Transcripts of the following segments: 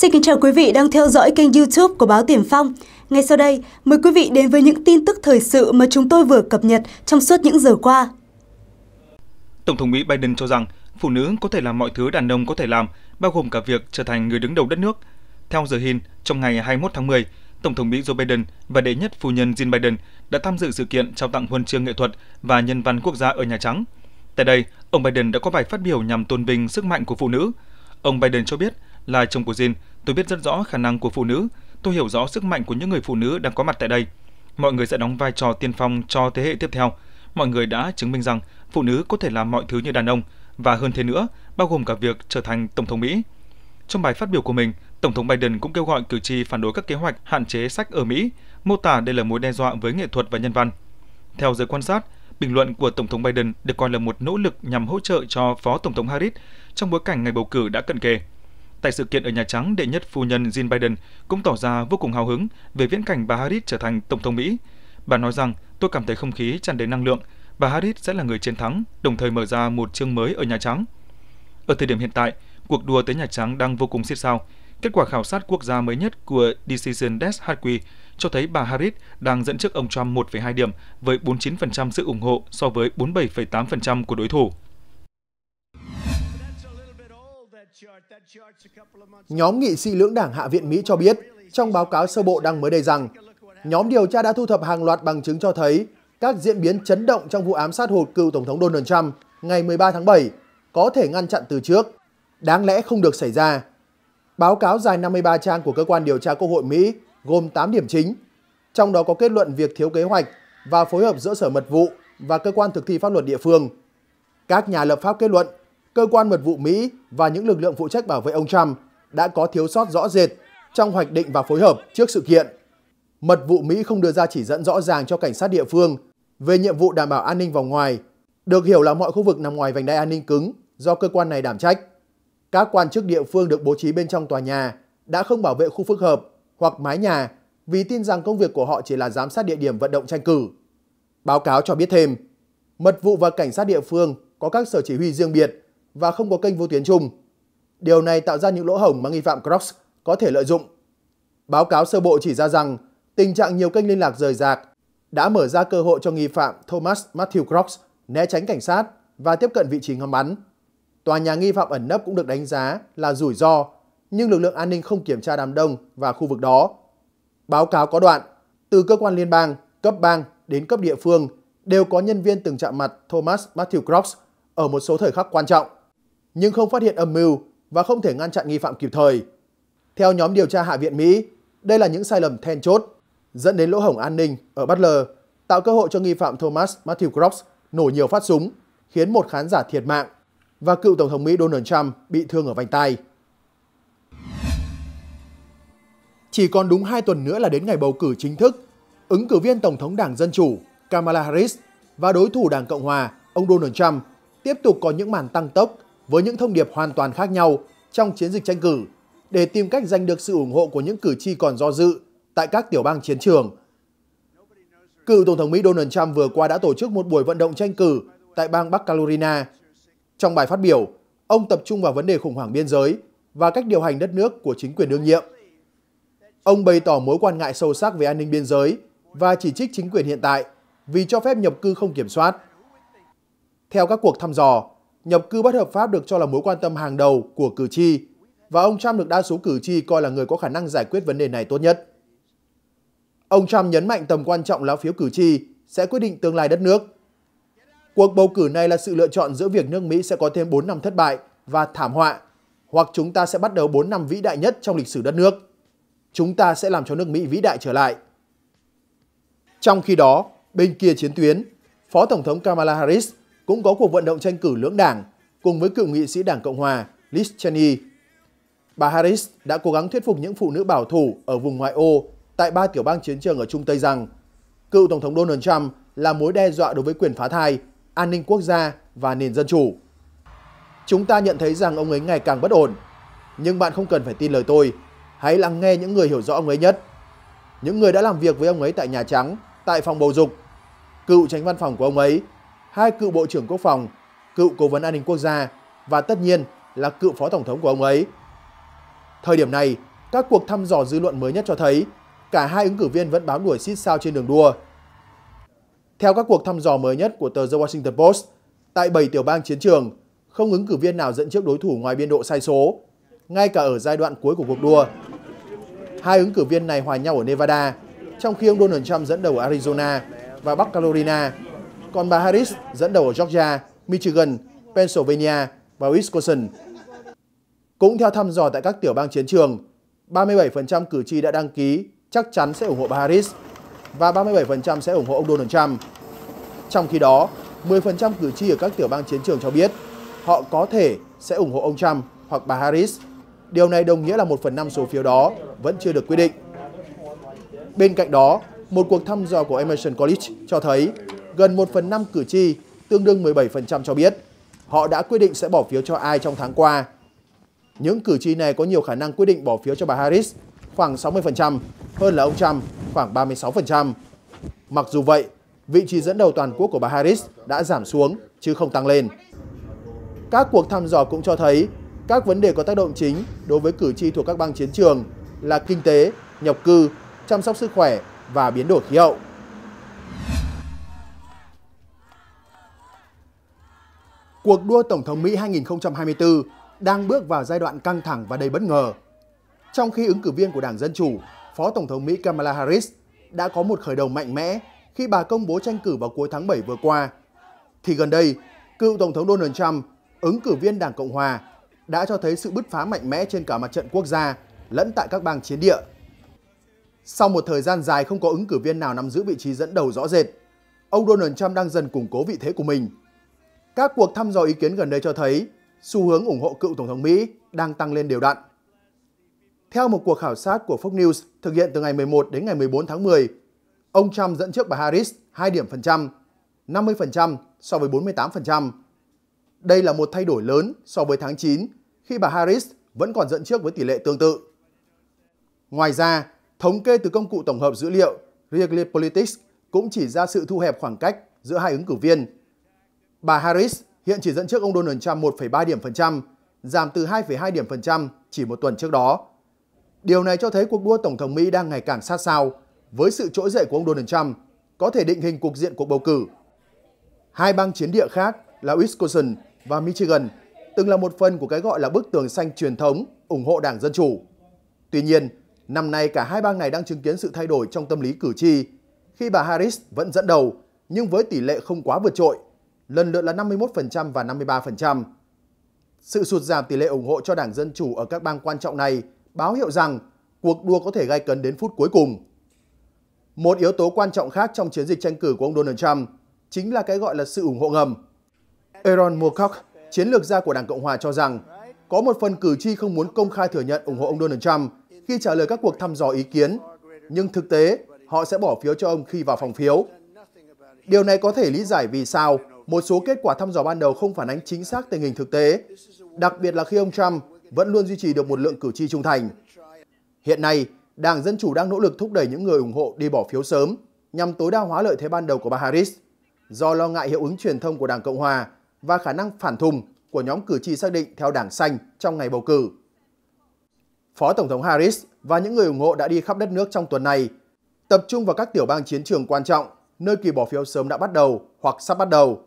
Xin kính chào quý vị đang theo dõi kênh YouTube của báo Tiền Phong. Ngay sau đây, mời quý vị đến với những tin tức thời sự mà chúng tôi vừa cập nhật trong suốt những giờ qua. Tổng thống Mỹ Biden cho rằng phụ nữ có thể làm mọi thứ đàn ông có thể làm, bao gồm cả việc trở thành người đứng đầu đất nước. Theo giờ Hill, trong ngày 21 tháng 10, Tổng thống Mỹ Joe Biden và đệ nhất phu nhân Jill Biden đã tham dự sự kiện trao tặng huân chương nghệ thuật và nhân văn quốc gia ở Nhà Trắng. Tại đây, ông Biden đã có bài phát biểu nhằm tôn vinh sức mạnh của phụ nữ. Ông Biden cho biết, là chồng của Jin, tôi biết rất rõ khả năng của phụ nữ, tôi hiểu rõ sức mạnh của những người phụ nữ đang có mặt tại đây. Mọi người sẽ đóng vai trò tiên phong cho thế hệ tiếp theo. Mọi người đã chứng minh rằng phụ nữ có thể làm mọi thứ như đàn ông và hơn thế nữa, bao gồm cả việc trở thành tổng thống Mỹ. Trong bài phát biểu của mình, Tổng thống Biden cũng kêu gọi cử tri phản đối các kế hoạch hạn chế sách ở Mỹ, mô tả đây là mối đe dọa với nghệ thuật và nhân văn. Theo giới quan sát, bình luận của Tổng thống Biden được coi là một nỗ lực nhằm hỗ trợ cho Phó Tổng thống Harris trong bối cảnh ngày bầu cử đã cận kề. Tại sự kiện ở Nhà Trắng, đệ nhất phu nhân Jill Biden cũng tỏ ra vô cùng hào hứng về viễn cảnh bà Harris trở thành Tổng thống Mỹ. Bà nói rằng, tôi cảm thấy không khí tràn đầy năng lượng, bà Harris sẽ là người chiến thắng, đồng thời mở ra một chương mới ở Nhà Trắng. Ở thời điểm hiện tại, cuộc đua tới Nhà Trắng đang vô cùng siết sao. Kết quả khảo sát quốc gia mới nhất của Decision Desk HQ cho thấy bà Harris đang dẫn trước ông Trump 1,2 điểm với 49% sự ủng hộ so với 47,8% của đối thủ. Nhóm nghị sĩ lưỡng đảng Hạ viện Mỹ cho biết trong báo cáo sơ bộ đăng mới đây rằng nhóm điều tra đã thu thập hàng loạt bằng chứng cho thấy các diễn biến chấn động trong vụ ám sát hụt cựu Tổng thống Donald Trump ngày 13 tháng 7 có thể ngăn chặn từ trước, đáng lẽ không được xảy ra. Báo cáo dài 53 trang của cơ quan điều tra Quốc hội Mỹ gồm 8 điểm chính, trong đó có kết luận việc thiếu kế hoạch và phối hợp giữa sở mật vụ và cơ quan thực thi pháp luật địa phương. Các nhà lập pháp kết luận cơ quan mật vụ Mỹ và những lực lượng phụ trách bảo vệ ông Trump đã có thiếu sót rõ rệt trong hoạch định và phối hợp trước sự kiện. Mật vụ Mỹ không đưa ra chỉ dẫn rõ ràng cho cảnh sát địa phương về nhiệm vụ đảm bảo an ninh vòng ngoài, được hiểu là mọi khu vực nằm ngoài vành đai an ninh cứng do cơ quan này đảm trách. Các quan chức địa phương được bố trí bên trong tòa nhà đã không bảo vệ khu phức hợp hoặc mái nhà vì tin rằng công việc của họ chỉ là giám sát địa điểm vận động tranh cử. Báo cáo cho biết thêm, mật vụ và cảnh sát địa phương có các sở chỉ huy riêng biệt và không có kênh vô tuyến chung. Điều này tạo ra những lỗ hổng mà nghi phạm Crocs có thể lợi dụng. Báo cáo sơ bộ chỉ ra rằng tình trạng nhiều kênh liên lạc rời rạc đã mở ra cơ hội cho nghi phạm Thomas Matthew Crocs né tránh cảnh sát và tiếp cận vị trí ngắm bắn. Tòa nhà nghi phạm ẩn nấp cũng được đánh giá là rủi ro, nhưng lực lượng an ninh không kiểm tra đám đông và khu vực đó. Báo cáo có đoạn, từ cơ quan liên bang, cấp bang đến cấp địa phương đều có nhân viên từng chạm mặt Thomas Matthew Crocs ở một số thời khắc quan trọng nhưng không phát hiện âm mưu và không thể ngăn chặn nghi phạm kịp thời. Theo nhóm điều tra Hạ viện Mỹ, đây là những sai lầm then chốt dẫn đến lỗ hổng an ninh ở Butler, tạo cơ hội cho nghi phạm Thomas Matthew Cross nổ nhiều phát súng, khiến một khán giả thiệt mạng và cựu Tổng thống Mỹ Donald Trump bị thương ở vành tay. Chỉ còn đúng 2 tuần nữa là đến ngày bầu cử chính thức, ứng cử viên Tổng thống Đảng Dân Chủ Kamala Harris và đối thủ Đảng Cộng Hòa, ông Donald Trump, tiếp tục có những màn tăng tốc với những thông điệp hoàn toàn khác nhau trong chiến dịch tranh cử để tìm cách giành được sự ủng hộ của những cử tri còn do dự tại các tiểu bang chiến trường. Cựu Tổng thống Mỹ Donald Trump vừa qua đã tổ chức một buổi vận động tranh cử tại bang Bắc Carolina. Trong bài phát biểu, ông tập trung vào vấn đề khủng hoảng biên giới và cách điều hành đất nước của chính quyền đương nhiệm. Ông bày tỏ mối quan ngại sâu sắc về an ninh biên giới và chỉ trích chính quyền hiện tại vì cho phép nhập cư không kiểm soát. Theo các cuộc thăm dò, nhập cư bất hợp pháp được cho là mối quan tâm hàng đầu của cử tri và ông Trump được đa số cử tri coi là người có khả năng giải quyết vấn đề này tốt nhất. Ông Trump nhấn mạnh tầm quan trọng lá phiếu cử tri sẽ quyết định tương lai đất nước. Cuộc bầu cử này là sự lựa chọn giữa việc nước Mỹ sẽ có thêm 4 năm thất bại và thảm họa, hoặc chúng ta sẽ bắt đầu 4 năm vĩ đại nhất trong lịch sử đất nước. Chúng ta sẽ làm cho nước Mỹ vĩ đại trở lại. Trong khi đó, bên kia chiến tuyến, Phó Tổng thống Kamala Harris cũng có cuộc vận động tranh cử lưỡng đảng cùng với cựu nghị sĩ Đảng Cộng Hòa Liz Cheney. Bà Harris đã cố gắng thuyết phục những phụ nữ bảo thủ ở vùng ngoại ô tại ba tiểu bang chiến trường ở Trung Tây rằng cựu Tổng thống Donald Trump là mối đe dọa đối với quyền phá thai, an ninh quốc gia và nền dân chủ. Chúng ta nhận thấy rằng ông ấy ngày càng bất ổn, nhưng bạn không cần phải tin lời tôi. Hãy lắng nghe những người hiểu rõ ông ấy nhất. Những người đã làm việc với ông ấy tại Nhà Trắng, tại phòng bầu dục. Cựu tránh văn phòng của ông ấy hai cựu Bộ trưởng Quốc phòng, cựu Cố vấn An ninh Quốc gia và tất nhiên là cựu Phó Tổng thống của ông ấy. Thời điểm này, các cuộc thăm dò dư luận mới nhất cho thấy cả hai ứng cử viên vẫn bám đuổi xít sao trên đường đua. Theo các cuộc thăm dò mới nhất của tờ The Washington Post, tại 7 tiểu bang chiến trường, không ứng cử viên nào dẫn trước đối thủ ngoài biên độ sai số, ngay cả ở giai đoạn cuối của cuộc đua. Hai ứng cử viên này hòa nhau ở Nevada, trong khi ông Donald Trump dẫn đầu ở Arizona và Bắc Carolina còn bà Harris dẫn đầu ở Georgia, Michigan, Pennsylvania và Wisconsin. Cũng theo thăm dò tại các tiểu bang chiến trường, 37% cử tri đã đăng ký chắc chắn sẽ ủng hộ bà Harris và 37% sẽ ủng hộ ông Donald Trump. Trong khi đó, 10% cử tri ở các tiểu bang chiến trường cho biết họ có thể sẽ ủng hộ ông Trump hoặc bà Harris. Điều này đồng nghĩa là 1 phần 5 số phiếu đó vẫn chưa được quyết định. Bên cạnh đó, một cuộc thăm dò của Emerson College cho thấy gần 1 phần 5 cử tri, tương đương 17% cho biết, họ đã quyết định sẽ bỏ phiếu cho ai trong tháng qua. Những cử tri này có nhiều khả năng quyết định bỏ phiếu cho bà Harris, khoảng 60%, hơn là ông Trump, khoảng 36%. Mặc dù vậy, vị trí dẫn đầu toàn quốc của bà Harris đã giảm xuống, chứ không tăng lên. Các cuộc thăm dò cũng cho thấy các vấn đề có tác động chính đối với cử tri thuộc các bang chiến trường là kinh tế, nhập cư, chăm sóc sức khỏe và biến đổi khí hậu. cuộc đua Tổng thống Mỹ 2024 đang bước vào giai đoạn căng thẳng và đầy bất ngờ. Trong khi ứng cử viên của Đảng Dân Chủ, Phó Tổng thống Mỹ Kamala Harris đã có một khởi đầu mạnh mẽ khi bà công bố tranh cử vào cuối tháng 7 vừa qua, thì gần đây, cựu Tổng thống Donald Trump, ứng cử viên Đảng Cộng Hòa, đã cho thấy sự bứt phá mạnh mẽ trên cả mặt trận quốc gia lẫn tại các bang chiến địa. Sau một thời gian dài không có ứng cử viên nào nắm giữ vị trí dẫn đầu rõ rệt, ông Donald Trump đang dần củng cố vị thế của mình các cuộc thăm dò ý kiến gần đây cho thấy xu hướng ủng hộ cựu Tổng thống Mỹ đang tăng lên đều đặn. Theo một cuộc khảo sát của Fox News thực hiện từ ngày 11 đến ngày 14 tháng 10, ông Trump dẫn trước bà Harris 2 điểm phần trăm, 50% so với 48%. Đây là một thay đổi lớn so với tháng 9 khi bà Harris vẫn còn dẫn trước với tỷ lệ tương tự. Ngoài ra, thống kê từ công cụ tổng hợp dữ liệu Politics cũng chỉ ra sự thu hẹp khoảng cách giữa hai ứng cử viên Bà Harris hiện chỉ dẫn trước ông Donald Trump 1,3 điểm phần trăm, giảm từ 2,2 điểm phần trăm chỉ một tuần trước đó. Điều này cho thấy cuộc đua Tổng thống Mỹ đang ngày càng sát sao với sự trỗi dậy của ông Donald Trump có thể định hình cục diện cuộc bầu cử. Hai bang chiến địa khác là Wisconsin và Michigan từng là một phần của cái gọi là bức tường xanh truyền thống ủng hộ Đảng Dân Chủ. Tuy nhiên, năm nay cả hai bang này đang chứng kiến sự thay đổi trong tâm lý cử tri khi bà Harris vẫn dẫn đầu nhưng với tỷ lệ không quá vượt trội lần lượt là 51% và 53%. Sự sụt giảm tỷ lệ ủng hộ cho Đảng Dân Chủ ở các bang quan trọng này báo hiệu rằng cuộc đua có thể gay cấn đến phút cuối cùng. Một yếu tố quan trọng khác trong chiến dịch tranh cử của ông Donald Trump chính là cái gọi là sự ủng hộ ngầm. Aaron Moorcock, chiến lược gia của Đảng Cộng Hòa cho rằng có một phần cử tri không muốn công khai thừa nhận ủng hộ ông Donald Trump khi trả lời các cuộc thăm dò ý kiến, nhưng thực tế họ sẽ bỏ phiếu cho ông khi vào phòng phiếu. Điều này có thể lý giải vì sao một số kết quả thăm dò ban đầu không phản ánh chính xác tình hình thực tế, đặc biệt là khi ông Trump vẫn luôn duy trì được một lượng cử tri trung thành. Hiện nay, Đảng Dân Chủ đang nỗ lực thúc đẩy những người ủng hộ đi bỏ phiếu sớm nhằm tối đa hóa lợi thế ban đầu của bà Harris do lo ngại hiệu ứng truyền thông của Đảng Cộng Hòa và khả năng phản thùng của nhóm cử tri xác định theo Đảng Xanh trong ngày bầu cử. Phó Tổng thống Harris và những người ủng hộ đã đi khắp đất nước trong tuần này, tập trung vào các tiểu bang chiến trường quan trọng, nơi kỳ bỏ phiếu sớm đã bắt đầu hoặc sắp bắt đầu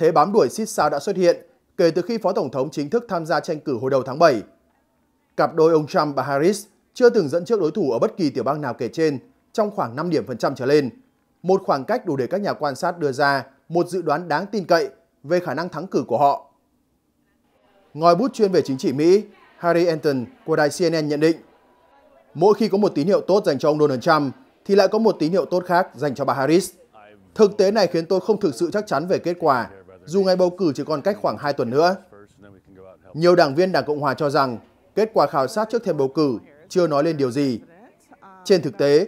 thế bám đuổi xít sao đã xuất hiện kể từ khi Phó Tổng thống chính thức tham gia tranh cử hồi đầu tháng 7. Cặp đôi ông Trump và Harris chưa từng dẫn trước đối thủ ở bất kỳ tiểu bang nào kể trên trong khoảng 5 điểm phần trăm trở lên, một khoảng cách đủ để các nhà quan sát đưa ra một dự đoán đáng tin cậy về khả năng thắng cử của họ. Ngòi bút chuyên về chính trị Mỹ, Harry Anton của đài CNN nhận định, mỗi khi có một tín hiệu tốt dành cho ông Donald Trump thì lại có một tín hiệu tốt khác dành cho bà Harris. Thực tế này khiến tôi không thực sự chắc chắn về kết quả dù ngày bầu cử chỉ còn cách khoảng 2 tuần nữa. Nhiều đảng viên Đảng Cộng hòa cho rằng kết quả khảo sát trước thêm bầu cử chưa nói lên điều gì. Trên thực tế,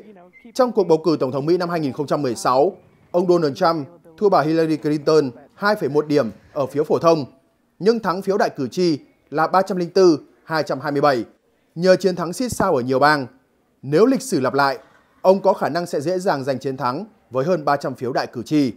trong cuộc bầu cử Tổng thống Mỹ năm 2016, ông Donald Trump thua bà Hillary Clinton 2,1 điểm ở phiếu phổ thông, nhưng thắng phiếu đại cử tri là 304-227 nhờ chiến thắng xít sao ở nhiều bang. Nếu lịch sử lặp lại, ông có khả năng sẽ dễ dàng giành chiến thắng với hơn 300 phiếu đại cử tri.